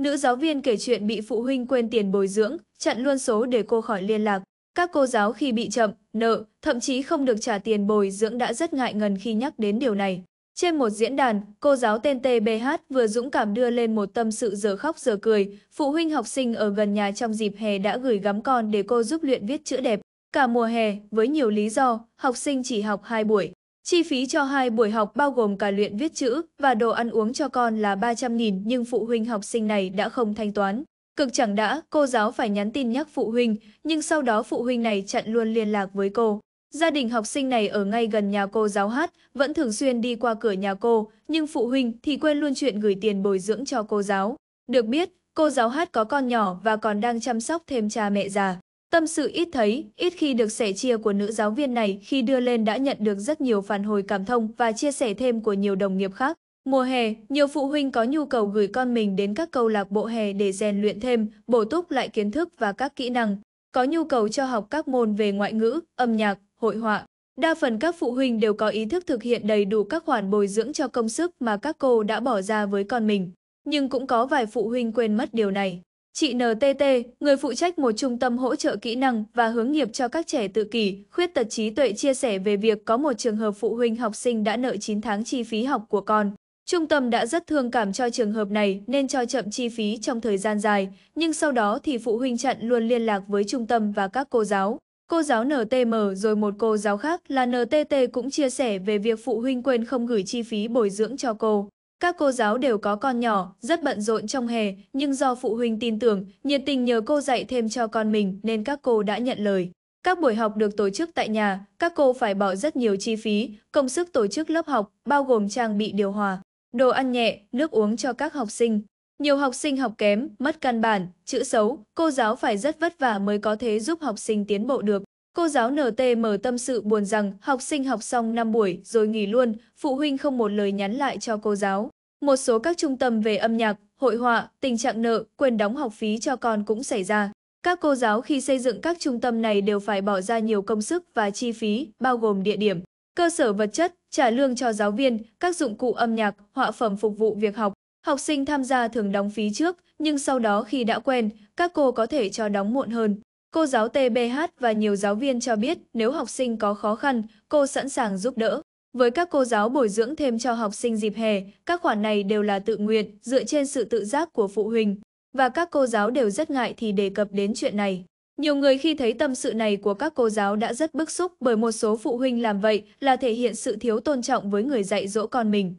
Nữ giáo viên kể chuyện bị phụ huynh quên tiền bồi dưỡng, chặn luôn số để cô khỏi liên lạc. Các cô giáo khi bị chậm, nợ, thậm chí không được trả tiền bồi dưỡng đã rất ngại ngần khi nhắc đến điều này. Trên một diễn đàn, cô giáo tên TBH vừa dũng cảm đưa lên một tâm sự giờ khóc giờ cười, phụ huynh học sinh ở gần nhà trong dịp hè đã gửi gắm con để cô giúp luyện viết chữ đẹp. Cả mùa hè, với nhiều lý do, học sinh chỉ học hai buổi. Chi phí cho hai buổi học bao gồm cả luyện viết chữ và đồ ăn uống cho con là 300.000 nhưng phụ huynh học sinh này đã không thanh toán. Cực chẳng đã, cô giáo phải nhắn tin nhắc phụ huynh, nhưng sau đó phụ huynh này chặn luôn liên lạc với cô. Gia đình học sinh này ở ngay gần nhà cô giáo hát, vẫn thường xuyên đi qua cửa nhà cô, nhưng phụ huynh thì quên luôn chuyện gửi tiền bồi dưỡng cho cô giáo. Được biết, cô giáo hát có con nhỏ và còn đang chăm sóc thêm cha mẹ già. Tâm sự ít thấy, ít khi được sẻ chia của nữ giáo viên này khi đưa lên đã nhận được rất nhiều phản hồi cảm thông và chia sẻ thêm của nhiều đồng nghiệp khác. Mùa hè, nhiều phụ huynh có nhu cầu gửi con mình đến các câu lạc bộ hè để rèn luyện thêm, bổ túc lại kiến thức và các kỹ năng. Có nhu cầu cho học các môn về ngoại ngữ, âm nhạc, hội họa. Đa phần các phụ huynh đều có ý thức thực hiện đầy đủ các khoản bồi dưỡng cho công sức mà các cô đã bỏ ra với con mình. Nhưng cũng có vài phụ huynh quên mất điều này. Chị NTT, người phụ trách một trung tâm hỗ trợ kỹ năng và hướng nghiệp cho các trẻ tự kỷ, khuyết tật trí tuệ chia sẻ về việc có một trường hợp phụ huynh học sinh đã nợ 9 tháng chi phí học của con. Trung tâm đã rất thương cảm cho trường hợp này nên cho chậm chi phí trong thời gian dài, nhưng sau đó thì phụ huynh chặn luôn liên lạc với trung tâm và các cô giáo. Cô giáo NTM rồi một cô giáo khác là NTT cũng chia sẻ về việc phụ huynh quên không gửi chi phí bồi dưỡng cho cô. Các cô giáo đều có con nhỏ, rất bận rộn trong hè, nhưng do phụ huynh tin tưởng, nhiệt tình nhờ cô dạy thêm cho con mình nên các cô đã nhận lời. Các buổi học được tổ chức tại nhà, các cô phải bỏ rất nhiều chi phí, công sức tổ chức lớp học, bao gồm trang bị điều hòa, đồ ăn nhẹ, nước uống cho các học sinh. Nhiều học sinh học kém, mất căn bản, chữ xấu, cô giáo phải rất vất vả mới có thể giúp học sinh tiến bộ được. Cô giáo mở tâm sự buồn rằng học sinh học xong 5 buổi rồi nghỉ luôn, phụ huynh không một lời nhắn lại cho cô giáo. Một số các trung tâm về âm nhạc, hội họa, tình trạng nợ, quyền đóng học phí cho con cũng xảy ra. Các cô giáo khi xây dựng các trung tâm này đều phải bỏ ra nhiều công sức và chi phí, bao gồm địa điểm, cơ sở vật chất, trả lương cho giáo viên, các dụng cụ âm nhạc, họa phẩm phục vụ việc học. Học sinh tham gia thường đóng phí trước, nhưng sau đó khi đã quen, các cô có thể cho đóng muộn hơn. Cô giáo TBH và nhiều giáo viên cho biết nếu học sinh có khó khăn, cô sẵn sàng giúp đỡ. Với các cô giáo bồi dưỡng thêm cho học sinh dịp hè, các khoản này đều là tự nguyện, dựa trên sự tự giác của phụ huynh. Và các cô giáo đều rất ngại thì đề cập đến chuyện này. Nhiều người khi thấy tâm sự này của các cô giáo đã rất bức xúc bởi một số phụ huynh làm vậy là thể hiện sự thiếu tôn trọng với người dạy dỗ con mình.